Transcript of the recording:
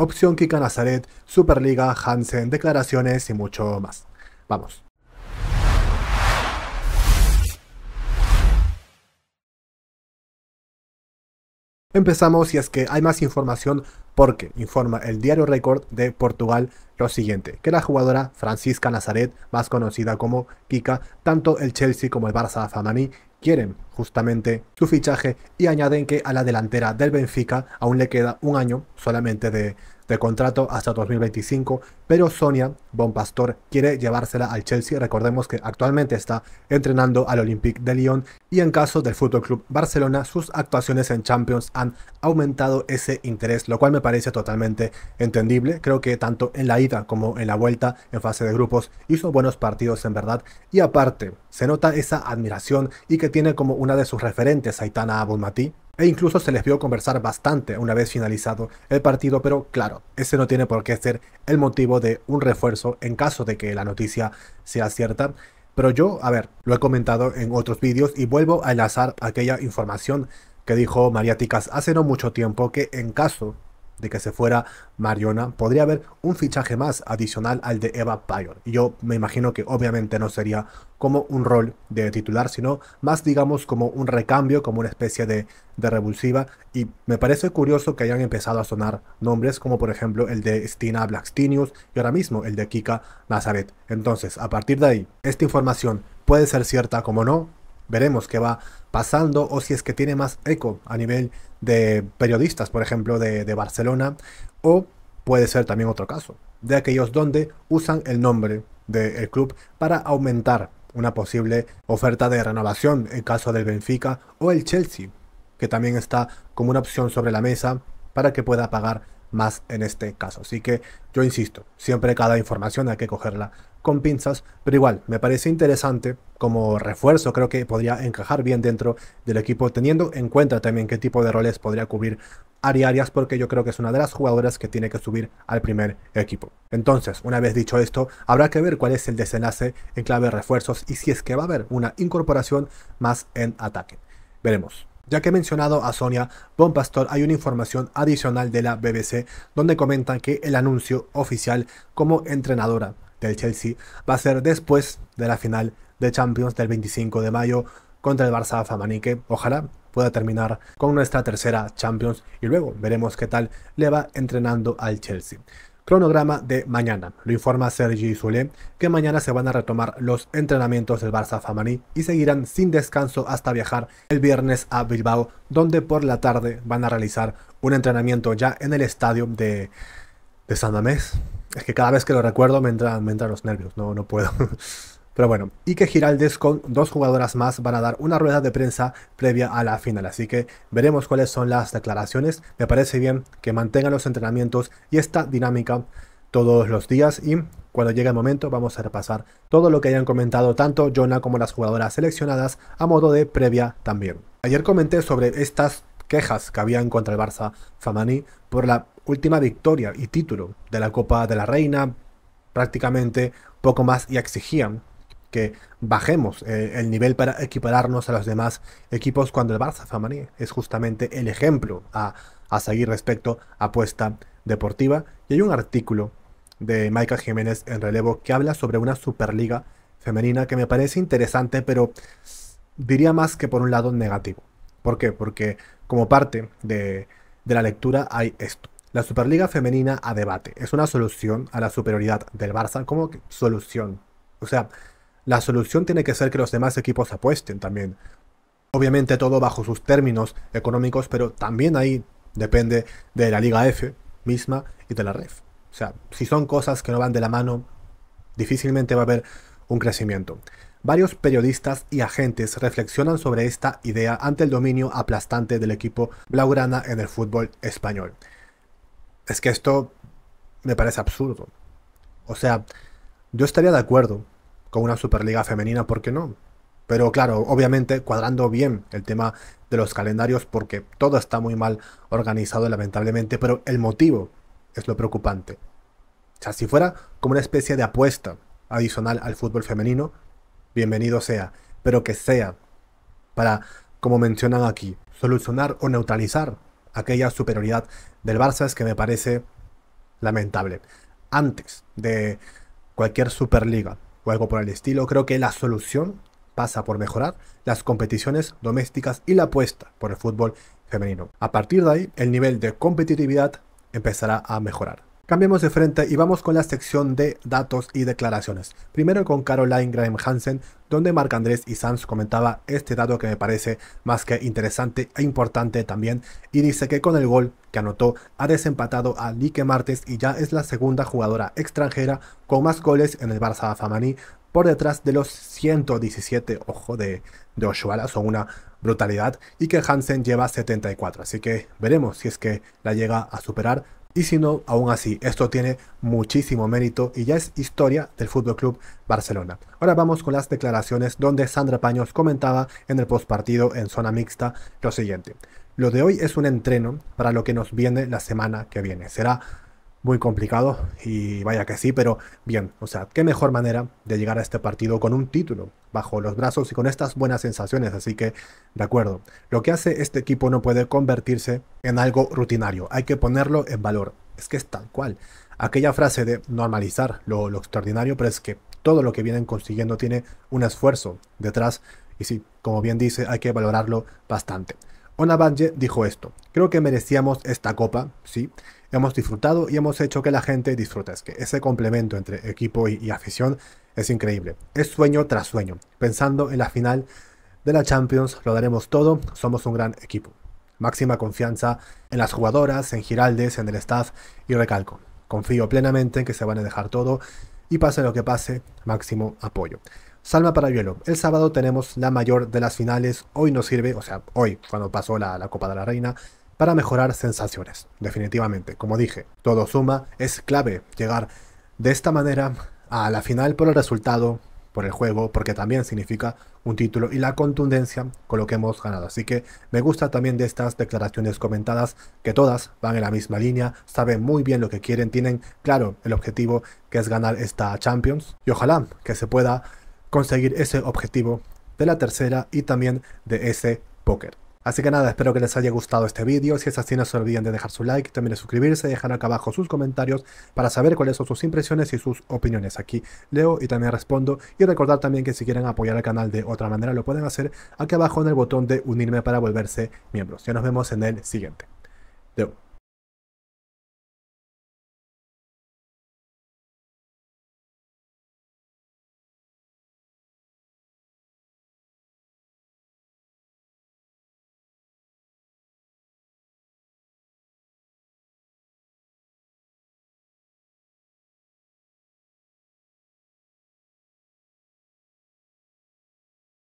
Opción Kika Nazaret, Superliga, Hansen, declaraciones y mucho más. Vamos. Empezamos y es que hay más información porque informa el diario Record de Portugal lo siguiente, que la jugadora Francisca Nazaret, más conocida como Kika, tanto el Chelsea como el Barça famani quieren justamente su fichaje y añaden que a la delantera del Benfica aún le queda un año solamente de de contrato hasta 2025, pero Sonia Pastor quiere llevársela al Chelsea. Recordemos que actualmente está entrenando al Olympique de Lyon y en caso del Fútbol Club Barcelona, sus actuaciones en Champions han aumentado ese interés, lo cual me parece totalmente entendible. Creo que tanto en la ida como en la vuelta en fase de grupos hizo buenos partidos en verdad y aparte se nota esa admiración y que tiene como una de sus referentes Aitana Bonmatí e incluso se les vio conversar bastante una vez finalizado el partido, pero claro, ese no tiene por qué ser el motivo de un refuerzo en caso de que la noticia sea cierta. Pero yo, a ver, lo he comentado en otros vídeos y vuelvo a enlazar aquella información que dijo mariáticas hace no mucho tiempo que en caso de que se fuera Mariona, podría haber un fichaje más adicional al de Eva Payor. Y yo me imagino que obviamente no sería como un rol de titular, sino más digamos como un recambio, como una especie de, revulsiva. Y me parece curioso que hayan empezado a sonar nombres como por ejemplo el de Stina Blackstinius y ahora mismo el de Kika Nazareth. Entonces, a partir de ahí, esta información puede ser cierta como no, veremos qué va pasando o si es que tiene más eco a nivel de periodistas, por ejemplo, de, Barcelona, o puede ser también otro caso, de aquellos donde usan el nombre del club para aumentar una posible oferta de renovación, En caso del Benfica o el Chelsea, que también está como una opción sobre la mesa para que pueda pagar más en este caso. Así que yo insisto, siempre cada información hay que cogerla con pinzas, pero igual me parece interesante como refuerzo, creo que podría encajar bien dentro del equipo, teniendo en cuenta también qué tipo de roles podría cubrir Ari Arias, porque yo creo que es una de las jugadoras que tiene que subir al primer equipo. Entonces, una vez dicho esto, habrá que ver cuál es el desenlace en clave refuerzos y si es que va a haber una incorporación más en ataque. Veremos. Ya que he mencionado a Sonia Bonpastor, hay una información adicional de la BBC donde comentan que el anuncio oficial como entrenadora del Chelsea va a ser después de la final de Champions del 25 de mayo contra el Barça Famani, que ojalá pueda terminar con nuestra tercera Champions y luego veremos qué tal le va entrenando al Chelsea. Cronograma de mañana. Lo informa Sergi Zule que mañana se van a retomar los entrenamientos del Barça Famaní y seguirán sin descanso hasta viajar el viernes a Bilbao, donde por la tarde van a realizar un entrenamiento ya en el estadio de, de San Mamés. Es que cada vez que lo recuerdo me entran, los nervios, no, no puedo. Pero bueno, y que Giraldes con dos jugadoras más van a dar una rueda de prensa previa a la final, así que veremos cuáles son las declaraciones. Me parece bien que mantengan los entrenamientos y esta dinámica todos los días y cuando llegue el momento vamos a repasar todo lo que hayan comentado tanto Jonah como las jugadoras seleccionadas a modo de previa también. Ayer comenté sobre estas quejas que habían contra el Barça Famani por la última victoria y título de la Copa de la Reina. Prácticamente poco más y exigían que bajemos eh, el nivel para equipararnos a los demás equipos cuando el Barça Famaní es justamente el ejemplo a, seguir respecto a apuesta deportiva. Y hay un artículo de Michael Jiménez en relevo que habla sobre una Superliga femenina que me parece interesante, pero diría más que por un lado negativo. ¿Por qué? Porque como parte de, de la lectura hay esto la Superliga femenina a debate. Es una solución a la superioridad del Barça. ¿Cómo solución? O sea, la solución tiene que ser que los demás equipos apuesten también. Obviamente todo bajo sus términos económicos, pero también ahí depende de la Liga F misma y de la Ref. O sea, si son cosas que no van de la mano, difícilmente va a haber un crecimiento. Varios periodistas y agentes reflexionan sobre esta idea ante el dominio aplastante del equipo blaugrana en el fútbol español es que esto me parece absurdo. O sea, yo estaría de acuerdo con una Superliga femenina, ¿por qué no? Pero claro, obviamente cuadrando bien el tema de los calendarios porque todo está muy mal organizado lamentablemente, pero el motivo es lo preocupante. O sea, si fuera como una especie de apuesta adicional al fútbol femenino, bienvenido sea, pero que sea para, como mencionan aquí, solucionar o neutralizar aquella superioridad del Barça es que me parece lamentable. Antes de cualquier Superliga o algo por el estilo, creo que la solución pasa por mejorar las competiciones domésticas y la apuesta por el fútbol femenino. A partir de ahí, el nivel de competitividad empezará a mejorar. Cambiamos de frente y vamos con la sección de datos y declaraciones. Primero con Caroline Graham Hansen, donde Marc Andrés y Sanz comentaba este dato que me parece más que interesante e importante también, y dice que con el gol que anotó ha desempatado a Lique Martes y ya es la segunda jugadora extranjera con más goles en el Barça Famaní, por detrás de los 117, ojo, de, de Oshuala, son una brutalidad, y que Hansen lleva 74, así que veremos si es que la llega a superar y si no, aún así, esto tiene muchísimo mérito y ya es historia del Fútbol Club Barcelona. Ahora vamos con las declaraciones donde Sandra Paños comentaba en el postpartido en zona mixta lo siguiente. Lo de hoy es un entreno para lo que nos viene la semana que viene. Será muy complicado y vaya que sí, pero bien, o sea, qué mejor manera de llegar a este partido con un título bajo los brazos y con estas buenas sensaciones, así que de acuerdo, lo que hace este equipo no puede convertirse en algo rutinario, hay que ponerlo en valor, es que es tal cual, aquella frase de normalizar lo, extraordinario, pero es que todo lo que vienen consiguiendo tiene un esfuerzo detrás y si, como bien dice, hay que valorarlo bastante. Onabanje dijo esto, creo que merecíamos esta copa, sí, hemos disfrutado y hemos hecho que la gente disfrute, ese complemento entre equipo y, y afición es increíble, es sueño tras sueño, pensando en la final de la Champions, lo daremos todo, somos un gran equipo. Máxima confianza en las jugadoras, en Giraldes, en el staff y recalco, confío plenamente en que se van a dejar todo y pase lo que pase, máximo apoyo. Salma Yuelo, el sábado tenemos la mayor de las finales, hoy nos sirve, o sea, hoy cuando pasó la, la Copa de la Reina, para mejorar sensaciones, definitivamente, como dije, todo suma, es clave llegar de esta manera a la final por el resultado, por el juego, porque también significa un título y la contundencia con lo que hemos ganado. Así que me gusta también de estas declaraciones comentadas, que todas van en la misma línea, saben muy bien lo que quieren, tienen claro el objetivo que es ganar esta Champions y ojalá que se pueda conseguir ese objetivo de la tercera y también de ese póker. Así que nada, espero que les haya gustado este vídeo, si es así no se olviden de dejar su like, también de suscribirse, dejar acá abajo sus comentarios para saber cuáles son sus impresiones y sus opiniones. Aquí leo y también respondo y recordar también que si quieren apoyar al canal de otra manera lo pueden hacer aquí abajo en el botón de unirme para volverse miembros. Ya nos vemos en el siguiente.